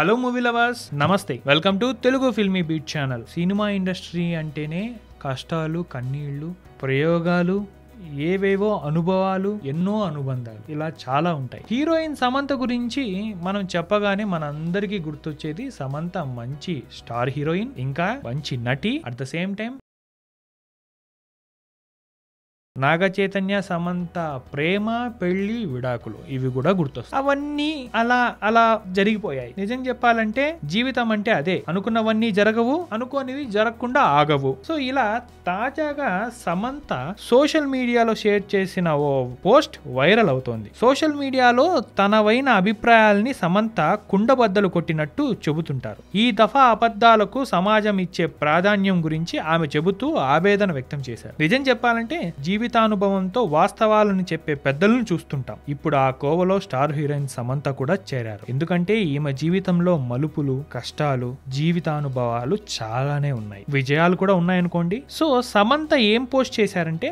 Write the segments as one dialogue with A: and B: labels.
A: hello movie lovers నమస్తే welcome to Telugu FilmiBeat channel cinema industry అంటేనే కష్టాలు కన్నీళ్లు ప్రయోగాలు ఏవేవో అనుభవాలు ఎన్నో అనుబంధాలు ఇలా చాలా ఉంటాయి హీరోయిన్ సమంత గురించి మనం చెప్పగానే మనందరికీ గుర్తొచ్చేది సమంత మంచి స్టార్ హీరోయిన్ ఇంకా మంచి నటి at the same time Naga Chaitanya Samantha ప్రేమ పెళ్లి విడాకులు ఇవి కూడా గుర్తొస్తాయి అవన్నీ అలా అలా జరిగిపోయాయి నిజం చెప్పాలంటే జీవితం అంటే అదే అనుకున్నవన్నీ జరగవు అనుకోనివి జరగకుండా ఆగవు సో ఇలా తాజాగా సమంత సోషల్ మీడియాలో షేర్ చేసిన ఓ పోస్ట్ వైరల్ అవుతోంది సోషల్ మీడియాలో తనవైన అభిప్రాయాల్ని సమంత కుండబద్దలు కొట్టినట్టు చెబుతుంటారు ఈ దఫా అబద్ధాలకు సమాజం ఇచ్చే ప్రాధాన్యం గురించి ఆమె చెబుతూ ఆవేదన వ్యక్తం చేశారు నిజం చెప్పాలంటే జీవి జీవితానుభవంతో వాస్తవాలను చెప్పే పెద్దలను చూస్తుంటాం ఇప్పుడు ఆ కోవలో స్టార్ హీరోయిన్ సమంత కూడా చేరారు ఎందుకంటే ఈమె జీవితంలో మలుపులు కష్టాలు జీవితానుభవాలు చాలానే ఉన్నాయి విజయాలు కూడా ఉన్నాయనుకోండి సో సమంత ఏం పోస్ట్ చేశారంటే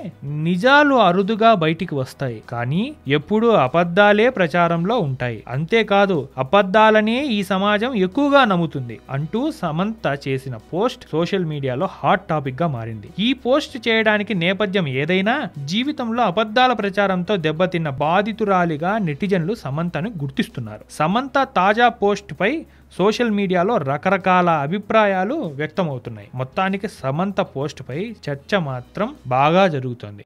A: నిజాలు అరుదుగా బయటికి వస్తాయి కానీ ఎప్పుడూ అబద్ధాలే ప్రచారంలో ఉంటాయి అంతేకాదు అబద్ధాలనే ఈ సమాజం ఎక్కువగా నమ్ముతుంది అంటూ సమంత చేసిన పోస్ట్ సోషల్ మీడియాలో హాట్ టాపిక్ గా మారింది ఈ పోస్ట్ చేయడానికి నేపథ్యం ఏదైనా జీవితంలో అబద్ధాల ప్రచారంతో దెబ్బతిన్న బాధితురాలిగా నెటిజన్లు సమంతను గుర్తిస్తున్నారు సమంత తాజా పోస్ట్ పై సోషల్ మీడియాలో రకరకాల అభిప్రాయాలు వ్యక్తమవుతున్నాయి మొత్తానికి సమంత పోస్ట్పై చర్చ మాత్రం బాగా జరుగుతోంది